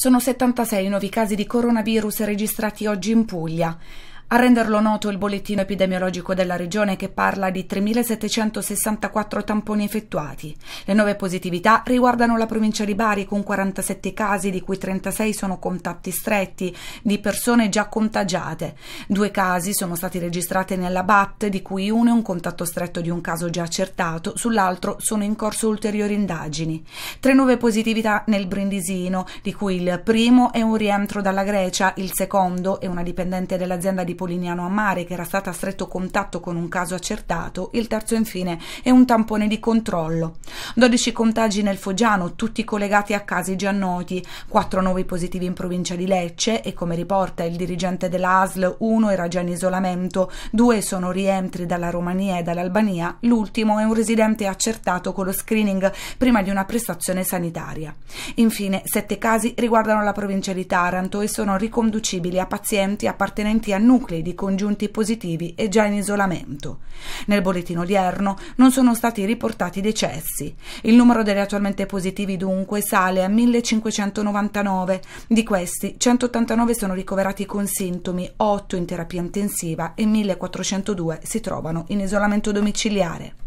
Sono 76 i nuovi casi di coronavirus registrati oggi in Puglia. A renderlo noto il bollettino epidemiologico della regione che parla di 3.764 tamponi effettuati. Le nuove positività riguardano la provincia di Bari con 47 casi, di cui 36 sono contatti stretti di persone già contagiate. Due casi sono stati registrati nella BAT, di cui uno è un contatto stretto di un caso già accertato, sull'altro sono in corso ulteriori indagini. Tre nuove positività nel Brindisino, di cui il primo è un rientro dalla Grecia, il secondo è una dipendente dell'azienda di Polignano a Mare che era stata a stretto contatto con un caso accertato, il terzo infine è un tampone di controllo. 12 contagi nel Foggiano, tutti collegati a casi già noti, 4 nuovi positivi in provincia di Lecce e come riporta il dirigente dell'ASL 1 era già in isolamento, 2 sono rientri dalla Romania e dall'Albania, l'ultimo è un residente accertato con lo screening prima di una prestazione sanitaria. Infine, 7 casi riguardano la provincia di Taranto e sono riconducibili a pazienti appartenenti a nuclei di congiunti positivi e già in isolamento. Nel bollettino odierno non sono stati riportati decessi. Il numero degli attualmente positivi dunque sale a 1599, di questi 189 sono ricoverati con sintomi, 8 in terapia intensiva e 1402 si trovano in isolamento domiciliare.